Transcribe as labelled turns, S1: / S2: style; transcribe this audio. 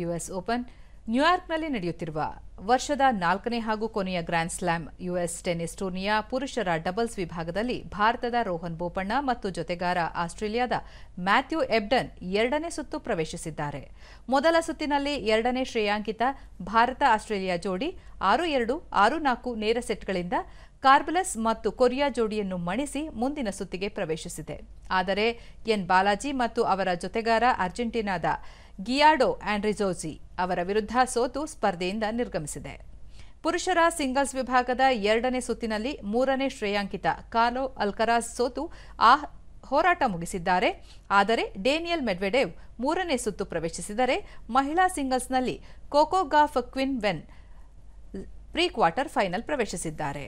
S1: US open ನ್ಯೂಯಾರ್ಕ್ನಲ್ಲಿ ನಡೆಯುತ್ತಿರುವ ವರ್ಷದ ನಾಲ್ಕನೇ ಹಾಗೂ ಕೊನೆಯ ಗ್ರ್ಯಾಂಡ್ ಸ್ಲಾಮ್ ಯುಎಸ್ ಟೆನಿಸ್ ಟೂರ್ನಿಯ ಪುರುಷರ ಡಬಲ್ಸ್ ವಿಭಾಗದಲ್ಲಿ ಭಾರತದ ರೋಹನ್ ಬೋಪಣ್ಣ ಮತ್ತು ಜೊತೆಗಾರ ಆಸ್ಟ್ರೇಲಿಯಾದ ಮ್ಯಾಥ್ಯೂ ಎಬ್ಡನ್ ಎರಡನೇ ಸುತ್ತು ಪ್ರವೇಶಿಸಿದ್ದಾರೆ ಮೊದಲ ಸುತ್ತಿನಲ್ಲಿ ಎರಡನೇ ಶ್ರೇಯಾಂಕಿತ ಭಾರತ ಆಸ್ಟ್ರೇಲಿಯಾ ಜೋಡಿ ಆರು ಎರಡು ಆರು ನಾಲ್ಕು ನೇರ ಸೆಟ್ಗಳಿಂದ ಕಾರ್ಬಲಸ್ ಮತ್ತು ಕೊರಿಯಾ ಜೋಡಿಯನ್ನು ಮಣಿಸಿ ಮುಂದಿನ ಸುತ್ತಿಗೆ ಪ್ರವೇಶಿಸಿದೆ ಆದರೆ ಎನ್ ಬಾಲಾಜಿ ಮತ್ತು ಅವರ ಜೊತೆಗಾರ ಅರ್ಜೆಂಟೀನಾದ ಗಿಯಾಡೊ ಆಂಡ್ರಿಜೋಜಿ ಅವರ ವಿರುದ್ಧ ಸೋತು ಸ್ಪರ್ಧೆಯಿಂದ ನಿರ್ಗಮಿಸಿದೆ ಪುರುಷರ ಸಿಂಗಲ್ಸ್ ವಿಭಾಗದ ಎರಡನೇ ಸುತ್ತಿನಲ್ಲಿ ಮೂರನೇ ಶ್ರೇಯಾಂಕಿತ ಕಾಲೋ ಅಲ್ಕರಾಜ್ ಸೋತು ಆ ಹೋರಾಟ ಮುಗಿಸಿದ್ದಾರೆ ಆದರೆ ಡೇನಿಯಲ್ ಮೆಡ್ವೆಡೇವ್ ಮೂರನೇ ಸುತ್ತು ಪ್ರವೇಶಿಸಿದರೆ ಮಹಿಳಾ ಸಿಂಗಲ್ಸ್ನಲ್ಲಿ Coco Gauff Qinwen pre quarter final ಪ್ರವೇಶಿಸಿದ್ದಾರೆ